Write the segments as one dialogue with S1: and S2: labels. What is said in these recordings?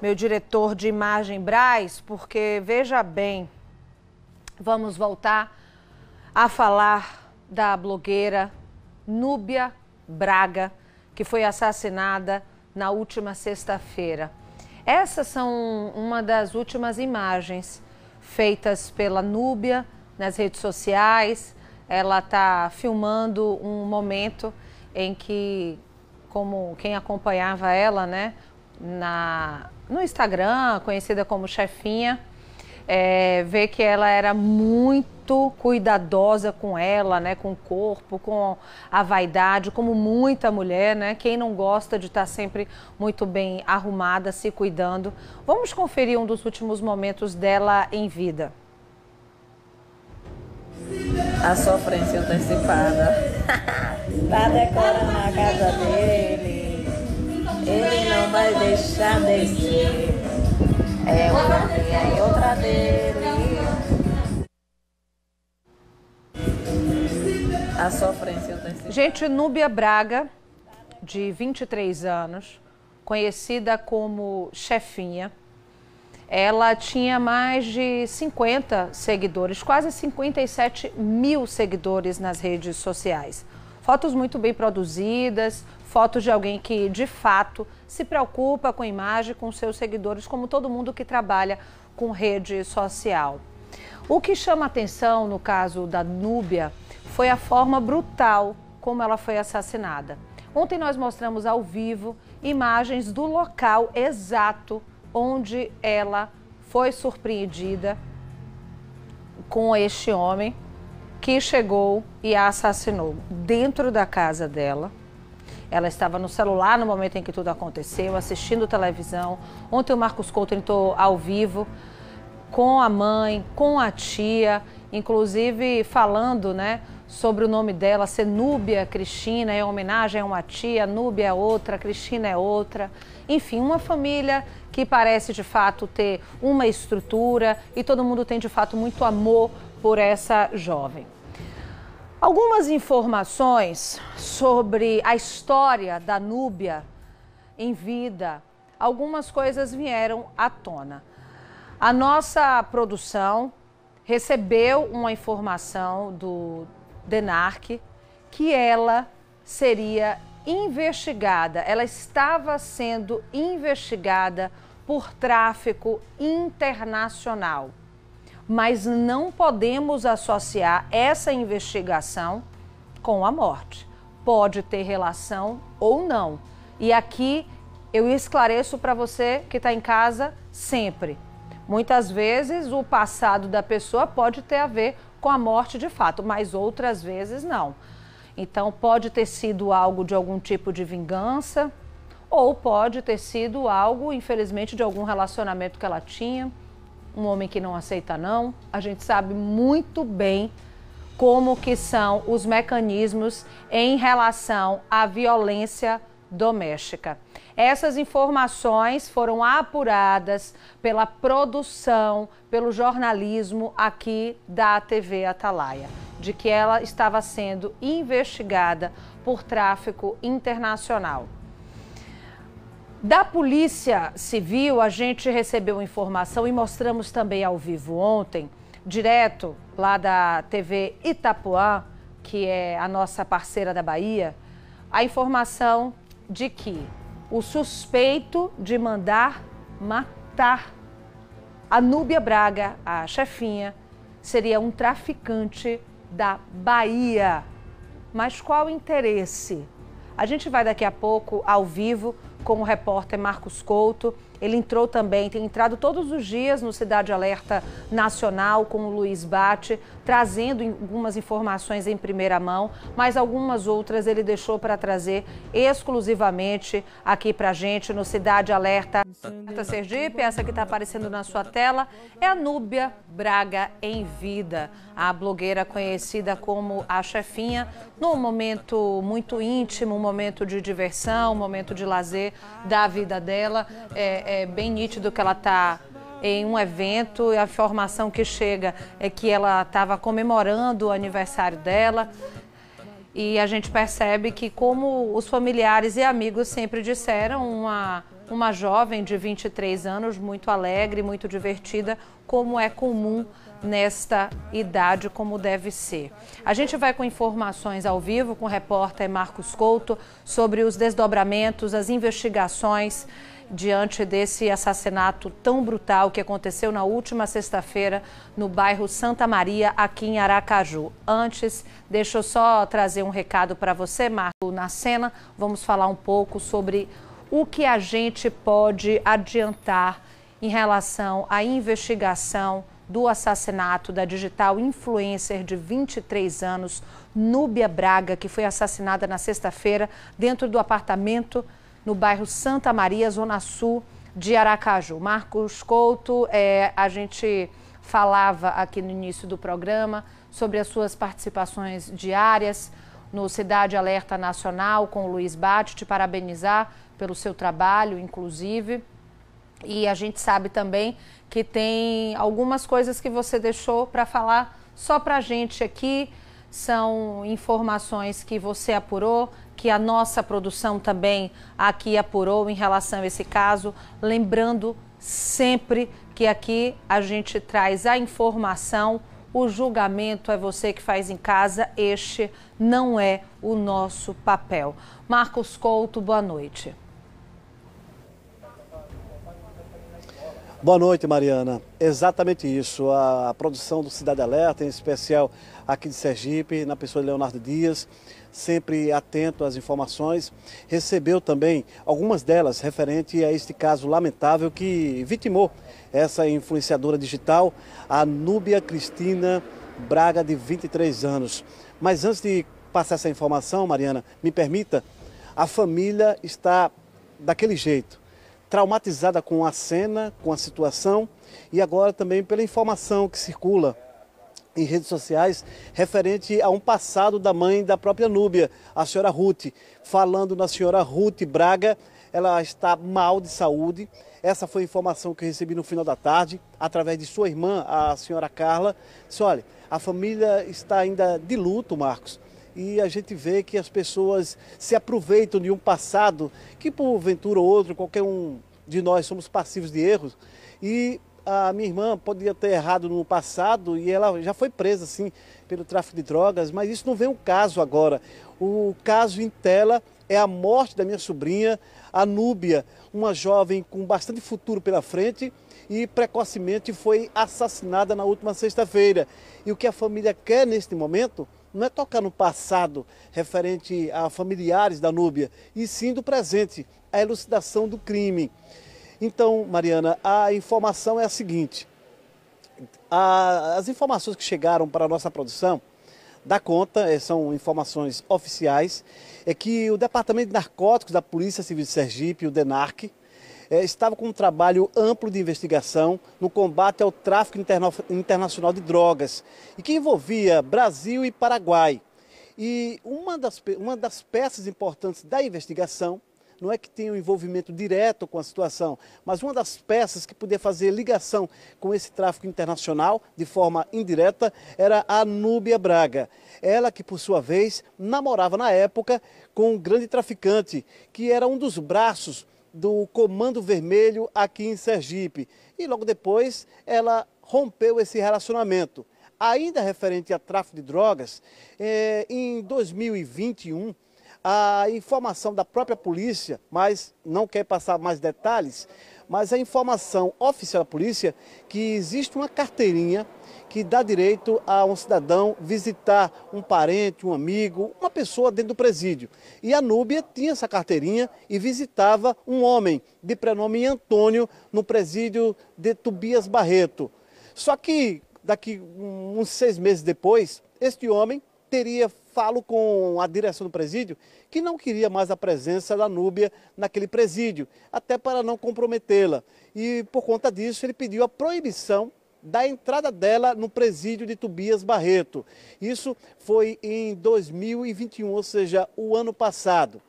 S1: meu diretor de imagem Braz, porque veja bem, vamos voltar a falar da blogueira Núbia Braga, que foi assassinada na última sexta-feira. Essas são uma das últimas imagens feitas pela Núbia nas redes sociais. Ela está filmando um momento em que, como quem acompanhava ela, né, na no Instagram, conhecida como Chefinha, é, ver que ela era muito cuidadosa com ela, né, com o corpo, com a vaidade, como muita mulher, né? Quem não gosta de estar tá sempre muito bem arrumada, se cuidando. Vamos conferir um dos últimos momentos dela em vida. A sofrência antecipada. tá
S2: decorando a casa dele. Ele não vai deixar descer. É uma minha é outra dele.
S1: A sofrência tem Gente, Núbia Braga, de 23 anos, conhecida como Chefinha, ela tinha mais de 50 seguidores, quase 57 mil seguidores nas redes sociais. Fotos muito bem produzidas, fotos de alguém que de fato se preocupa com a imagem, com seus seguidores, como todo mundo que trabalha com rede social. O que chama atenção no caso da Núbia foi a forma brutal como ela foi assassinada. Ontem nós mostramos ao vivo imagens do local exato onde ela foi surpreendida com este homem que chegou e a assassinou dentro da casa dela. Ela estava no celular no momento em que tudo aconteceu, assistindo televisão. Ontem o Marcos Couto entrou ao vivo com a mãe, com a tia, inclusive falando, né, sobre o nome dela ser Núbia Cristina, é homenagem a uma tia, Núbia é outra, Cristina é outra. Enfim, uma família que parece de fato ter uma estrutura e todo mundo tem de fato muito amor por essa jovem. Algumas informações sobre a história da Núbia em vida, algumas coisas vieram à tona. A nossa produção recebeu uma informação do DENARC que ela seria investigada, ela estava sendo investigada por tráfico internacional mas não podemos associar essa investigação com a morte. Pode ter relação ou não. E aqui eu esclareço para você que está em casa sempre. Muitas vezes o passado da pessoa pode ter a ver com a morte de fato, mas outras vezes não. Então pode ter sido algo de algum tipo de vingança, ou pode ter sido algo, infelizmente, de algum relacionamento que ela tinha um homem que não aceita não. A gente sabe muito bem como que são os mecanismos em relação à violência doméstica. Essas informações foram apuradas pela produção, pelo jornalismo aqui da TV Atalaia, de que ela estava sendo investigada por tráfico internacional. Da Polícia Civil, a gente recebeu informação e mostramos também ao vivo ontem, direto lá da TV Itapuã, que é a nossa parceira da Bahia, a informação de que o suspeito de mandar matar a Núbia Braga, a chefinha, seria um traficante da Bahia. Mas qual o interesse? A gente vai daqui a pouco, ao vivo, com o repórter Marcos Couto. Ele entrou também, tem entrado todos os dias no Cidade Alerta Nacional com o Luiz Bate, trazendo algumas informações em primeira mão, mas algumas outras ele deixou para trazer exclusivamente aqui para gente no Cidade Alerta. Sergipe, essa que está aparecendo na sua tela é a Núbia Braga em vida, a blogueira conhecida como a chefinha, num momento muito íntimo, um momento de diversão, um momento de lazer da vida dela. É, é, bem nítido que ela está em um evento e a informação que chega é que ela estava comemorando o aniversário dela. E a gente percebe que, como os familiares e amigos sempre disseram, uma, uma jovem de 23 anos, muito alegre, muito divertida, como é comum nesta idade, como deve ser. A gente vai com informações ao vivo com o repórter Marcos Couto sobre os desdobramentos, as investigações diante desse assassinato tão brutal que aconteceu na última sexta-feira no bairro Santa Maria, aqui em Aracaju. Antes, deixa eu só trazer um recado para você, Marco. Na cena, vamos falar um pouco sobre o que a gente pode adiantar em relação à investigação do assassinato da digital influencer de 23 anos, Núbia Braga, que foi assassinada na sexta-feira dentro do apartamento no bairro Santa Maria, Zona Sul de Aracaju. Marcos Couto, é, a gente falava aqui no início do programa sobre as suas participações diárias no Cidade Alerta Nacional com o Luiz Bate, te parabenizar pelo seu trabalho, inclusive. E a gente sabe também que tem algumas coisas que você deixou para falar só para a gente aqui. São informações que você apurou, que a nossa produção também aqui apurou em relação a esse caso. Lembrando sempre que aqui a gente traz a informação, o julgamento é você que faz em casa, este não é o nosso papel. Marcos Couto, boa noite.
S2: Boa noite, Mariana. Exatamente isso. A produção do Cidade Alerta, em especial aqui de Sergipe, na pessoa de Leonardo Dias, sempre atento às informações. Recebeu também algumas delas referente a este caso lamentável que vitimou essa influenciadora digital, a Núbia Cristina Braga, de 23 anos. Mas antes de passar essa informação, Mariana, me permita, a família está daquele jeito, traumatizada com a cena, com a situação e agora também pela informação que circula em redes sociais referente a um passado da mãe da própria Núbia, a senhora Ruth. Falando na senhora Ruth Braga, ela está mal de saúde. Essa foi a informação que eu recebi no final da tarde, através de sua irmã, a senhora Carla. Disse, olha, a família está ainda de luto, Marcos. E a gente vê que as pessoas se aproveitam de um passado que, porventura ou outro, qualquer um de nós somos passivos de erros, e a minha irmã podia ter errado no passado e ela já foi presa, assim, pelo tráfico de drogas, mas isso não vem o caso agora. O caso em tela é a morte da minha sobrinha, a Núbia, uma jovem com bastante futuro pela frente e precocemente foi assassinada na última sexta-feira. E o que a família quer neste momento não é tocar no passado referente a familiares da Núbia, e sim do presente, a elucidação do crime. Então, Mariana, a informação é a seguinte: a, as informações que chegaram para a nossa produção da conta, eh, são informações oficiais, é que o Departamento de Narcóticos da Polícia Civil de Sergipe, o DENARC, eh, estava com um trabalho amplo de investigação no combate ao tráfico internacional de drogas e que envolvia Brasil e Paraguai. E uma das, uma das peças importantes da investigação não é que tenha um envolvimento direto com a situação, mas uma das peças que podia fazer ligação com esse tráfico internacional, de forma indireta, era a Núbia Braga. Ela que, por sua vez, namorava na época com um grande traficante, que era um dos braços do Comando Vermelho aqui em Sergipe. E logo depois ela rompeu esse relacionamento. Ainda referente a tráfico de drogas, eh, em 2021, a informação da própria polícia, mas não quer passar mais detalhes, mas a informação oficial da polícia que existe uma carteirinha que dá direito a um cidadão visitar um parente, um amigo, uma pessoa dentro do presídio. E a Núbia tinha essa carteirinha e visitava um homem de prenome Antônio no presídio de Tobias Barreto. Só que daqui uns seis meses depois, este homem teria falo com a direção do presídio que não queria mais a presença da Núbia naquele presídio, até para não comprometê-la. E por conta disso, ele pediu a proibição da entrada dela no presídio de Tobias Barreto. Isso foi em 2021, ou seja, o ano passado.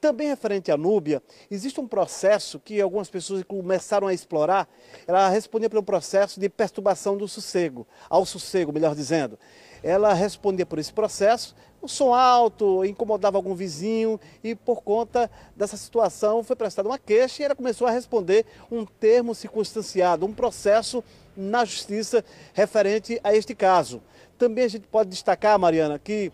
S2: Também referente à Núbia, existe um processo que algumas pessoas começaram a explorar. Ela respondia pelo processo de perturbação do sossego, ao sossego, melhor dizendo ela respondia por esse processo. O som alto incomodava algum vizinho e, por conta dessa situação, foi prestada uma queixa e ela começou a responder um termo circunstanciado, um processo na justiça referente a este caso. Também a gente pode destacar, Mariana, que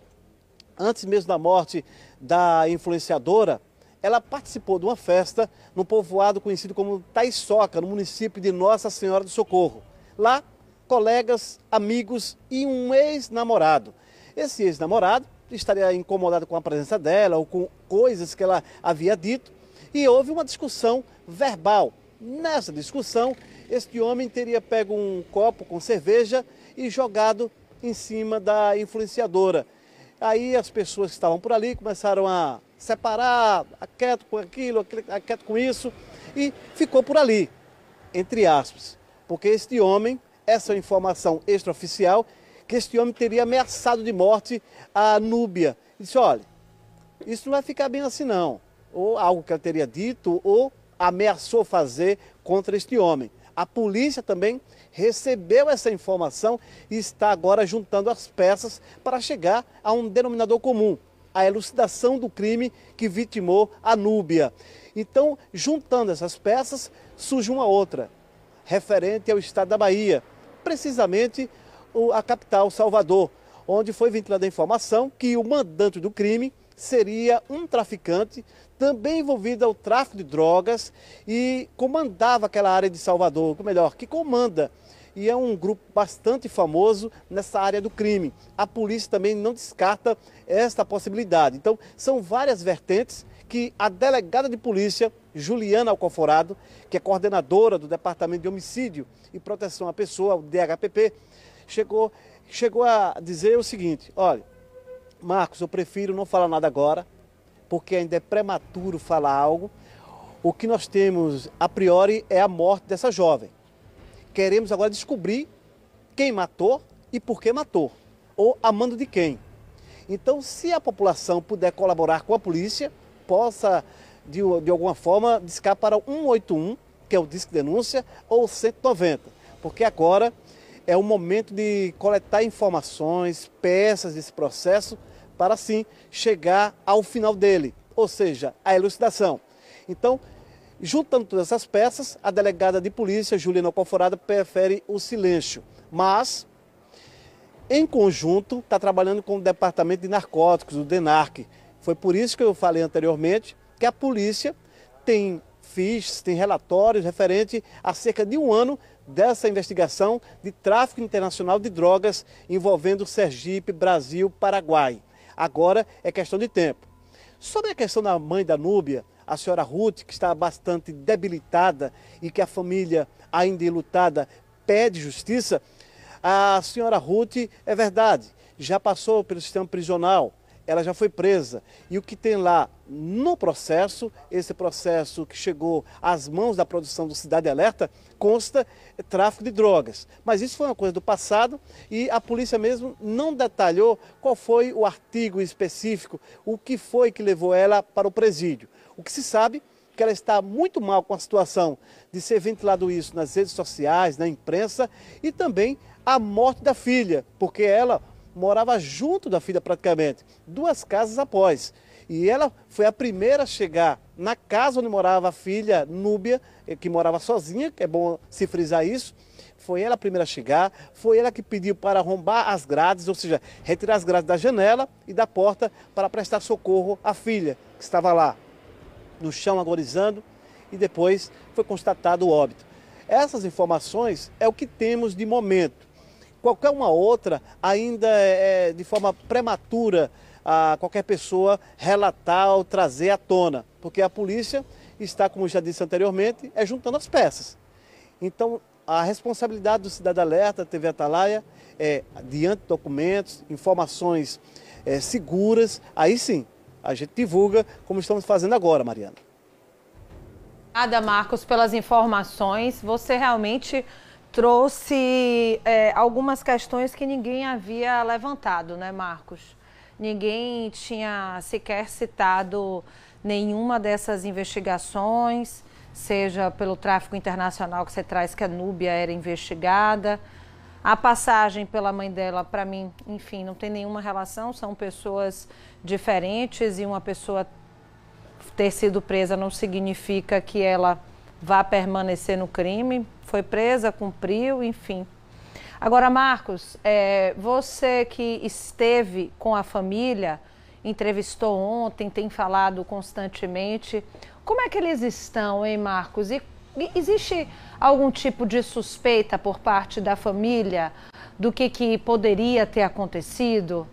S2: antes mesmo da morte da influenciadora, ela participou de uma festa no povoado conhecido como Taiçoca, no município de Nossa Senhora do Socorro. Lá, colegas, amigos e um ex-namorado. Esse ex-namorado estaria incomodado com a presença dela ou com coisas que ela havia dito e houve uma discussão verbal. Nessa discussão, este homem teria pego um copo com cerveja e jogado em cima da influenciadora. Aí as pessoas que estavam por ali começaram a separar, ah, quieto com aquilo, ah, quieto com isso, e ficou por ali, entre aspas, porque este homem essa informação extraoficial, que este homem teria ameaçado de morte a Núbia. Ele disse, olha, isso não vai ficar bem assim não. Ou algo que ela teria dito, ou ameaçou fazer contra este homem. A polícia também recebeu essa informação e está agora juntando as peças para chegar a um denominador comum, a elucidação do crime que vitimou a Núbia. Então, juntando essas peças, surge uma outra, referente ao estado da Bahia, precisamente a capital, Salvador, onde foi ventilada a informação que o mandante do crime seria um traficante também envolvido ao tráfico de drogas e comandava aquela área de Salvador, ou melhor, que comanda. E é um grupo bastante famoso nessa área do crime. A polícia também não descarta esta possibilidade. Então, são várias vertentes que a delegada de polícia Juliana Alcoforado, que é coordenadora do Departamento de Homicídio e Proteção à Pessoa, o DHPP, chegou, chegou a dizer o seguinte: olha, Marcos, eu prefiro não falar nada agora, porque ainda é prematuro falar algo. O que nós temos a priori é a morte dessa jovem. Queremos agora descobrir quem matou e por que matou, ou a mando de quem. Então, se a população puder colaborar com a polícia, possa de, de alguma forma, discar para 181, que é o disco de denúncia, ou 190, porque agora é o momento de coletar informações, peças desse processo, para assim chegar ao final dele, ou seja, a elucidação. Então, juntando todas essas peças, a delegada de polícia, Juliana Alcoforada, prefere o silêncio. Mas, em conjunto, está trabalhando com o Departamento de Narcóticos, o DENARC. Foi por isso que eu falei anteriormente que a polícia tem FIS, tem relatórios referente a cerca de um ano dessa investigação de tráfico internacional de drogas envolvendo Sergipe, Brasil, Paraguai. Agora é questão de tempo. Sobre a questão da mãe da Núbia, a senhora Ruth, que está bastante debilitada e que a família, ainda lutada pede justiça, a senhora Ruth, é verdade, já passou pelo sistema prisional, ela já foi presa. E o que tem lá no processo, esse processo que chegou às mãos da produção do Cidade Alerta, consta tráfico de drogas. Mas isso foi uma coisa do passado e a polícia mesmo não detalhou qual foi o artigo específico, o que foi que levou ela para o presídio. O que se sabe é que ela está muito mal com a situação de ser ventilado isso nas redes sociais, na imprensa e também a morte da filha, porque ela, morava junto da filha praticamente, duas casas após. E ela foi a primeira a chegar na casa onde morava a filha Núbia, eh, que morava sozinha, é bom se frisar isso. Foi ela a primeira a chegar, foi ela que pediu para arrombar as grades, ou seja, retirar as grades da janela e da porta para prestar socorro à filha, que estava lá no chão agonizando, e depois foi constatado o óbito. Essas informações é o que temos de momento qualquer uma outra, ainda é, é, de forma prematura a qualquer pessoa relatar ou trazer à tona, porque a polícia está, como já disse anteriormente, é juntando as peças. Então, a responsabilidade do Cidade Alerta, TV Atalaia, é, diante de documentos, informações é, seguras, aí sim, a gente divulga como estamos fazendo agora, Mariana.
S1: Obrigada, Marcos, pelas informações. Você realmente trouxe é, algumas questões que ninguém havia levantado, né, Marcos? Ninguém tinha sequer citado nenhuma dessas investigações, seja pelo tráfico internacional que você traz, que a Núbia era investigada. A passagem pela mãe dela, para mim, enfim, não tem nenhuma relação, são pessoas diferentes e uma pessoa ter sido presa não significa que ela vá permanecer no crime. Foi presa, cumpriu, enfim. Agora, Marcos, é, você que esteve com a família, entrevistou ontem, tem falado constantemente. Como é que eles estão, hein, Marcos? E existe algum tipo de suspeita por parte da família do que, que poderia ter acontecido?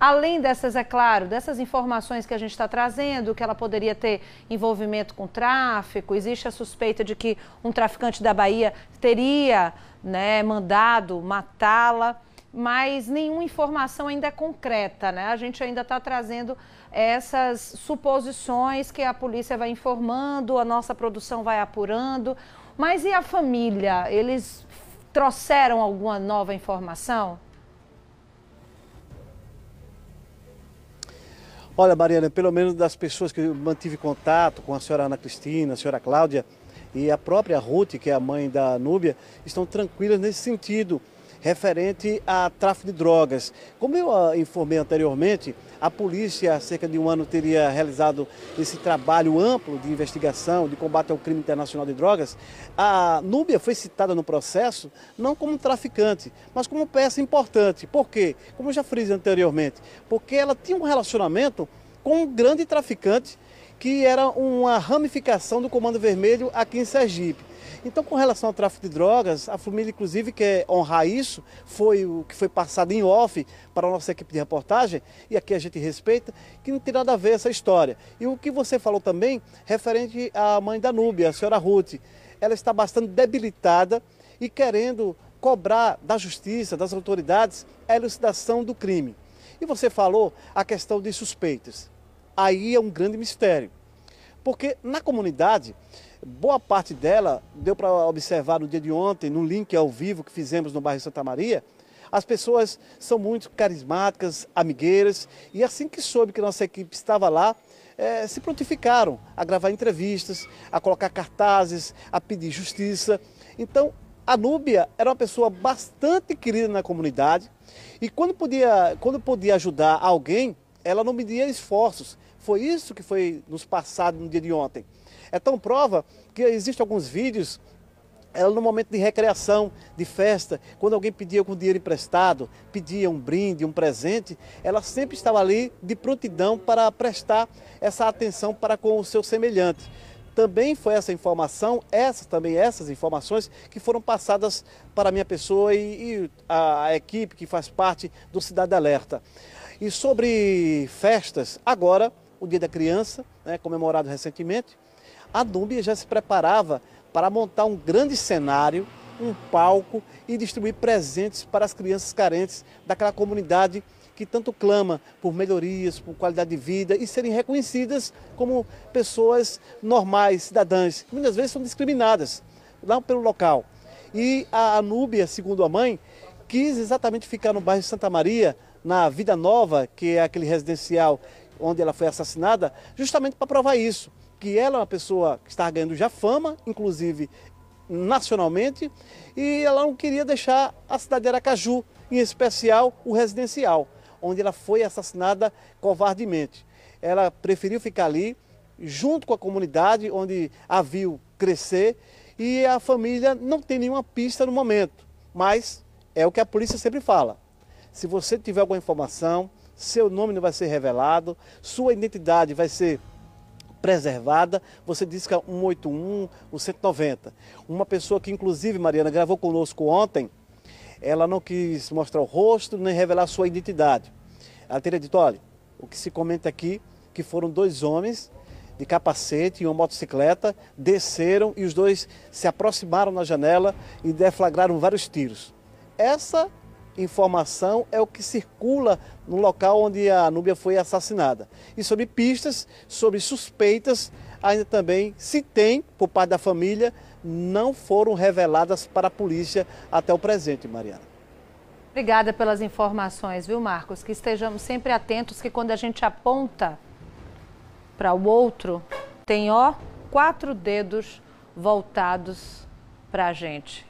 S1: Além dessas, é claro, dessas informações que a gente está trazendo, que ela poderia ter envolvimento com tráfico, existe a suspeita de que um traficante da Bahia teria né, mandado matá-la mas nenhuma informação ainda é concreta, né? A gente ainda está trazendo essas suposições que a polícia vai informando, a nossa produção vai apurando. Mas e a família? Eles trouxeram alguma nova informação?
S2: Olha, Mariana, pelo menos das pessoas que eu mantive contato com a senhora Ana Cristina, a senhora Cláudia e a própria Ruth, que é a mãe da Núbia, estão tranquilas nesse sentido referente a tráfico de drogas. Como eu ah, informei anteriormente, a polícia, há cerca de um ano, teria realizado esse trabalho amplo de investigação, de combate ao crime internacional de drogas. A Núbia foi citada no processo não como traficante, mas como peça importante. Por quê? Como eu já frisei anteriormente, porque ela tinha um relacionamento com um grande traficante que era uma ramificação do Comando Vermelho aqui em Sergipe. Então, com relação ao tráfico de drogas, a família, inclusive, quer honrar isso, foi o que foi passado em off para a nossa equipe de reportagem, e aqui a gente respeita, que não tem nada a ver essa história. E o que você falou também, referente à mãe da Núbia, a senhora Ruth, ela está bastante debilitada e querendo cobrar da justiça, das autoridades, a elucidação do crime. E você falou a questão de suspeitas. Aí é um grande mistério. Porque na comunidade, Boa parte dela, deu para observar no dia de ontem, no link ao vivo que fizemos no bairro Santa Maria, as pessoas são muito carismáticas, amigueiras, e assim que soube que nossa equipe estava lá, é, se prontificaram a gravar entrevistas, a colocar cartazes, a pedir justiça. Então, a Núbia era uma pessoa bastante querida na comunidade e quando podia, quando podia ajudar alguém, ela não media esforços. Foi isso que foi nos passado no dia de ontem. É tão prova que existem alguns vídeos ela eh, no momento de recreação, de festa, quando alguém pedia com dinheiro emprestado, pedia um brinde, um presente, ela sempre estava ali de prontidão para prestar essa atenção para com o seu semelhante. Também foi essa informação, essas também essas informações que foram passadas para a minha pessoa e, e a, a equipe que faz parte do Cidade Alerta. E sobre festas, agora o Dia da Criança, né, comemorado recentemente, a Núbia já se preparava para montar um grande cenário, um palco e distribuir presentes para as crianças carentes daquela comunidade que tanto clama por melhorias, por qualidade de vida e serem reconhecidas como pessoas normais, cidadãs. Muitas vezes são discriminadas lá pelo local. E a Núbia, segundo a mãe, quis exatamente ficar no bairro Santa Maria, na Vida Nova, que é aquele residencial onde ela foi assassinada, justamente para provar isso que ela é uma pessoa que está ganhando já fama, inclusive nacionalmente, e ela não queria deixar a cidade de Aracaju, em especial o residencial, onde ela foi assassinada covardemente. Ela preferiu ficar ali, junto com a comunidade, onde a viu crescer, e a família não tem nenhuma pista no momento, mas é o que a polícia sempre fala. Se você tiver alguma informação, seu nome não vai ser revelado, sua identidade vai ser preservada, você diz que é 181, o 190. Uma pessoa que, inclusive, Mariana, gravou conosco ontem, ela não quis mostrar o rosto nem revelar sua identidade. Ela teria dito: olha, o que se comenta aqui que foram dois homens de capacete e uma motocicleta, desceram e os dois se aproximaram na janela e deflagraram vários tiros. Essa informação é o que circula no local onde a Núbia foi assassinada. E sobre pistas, sobre suspeitas, ainda também se tem por parte da família, não foram reveladas para a polícia até o presente, Mariana.
S1: Obrigada pelas informações, viu, Marcos? Que estejamos sempre atentos que quando a gente aponta para o outro, tem ó quatro dedos voltados para a gente.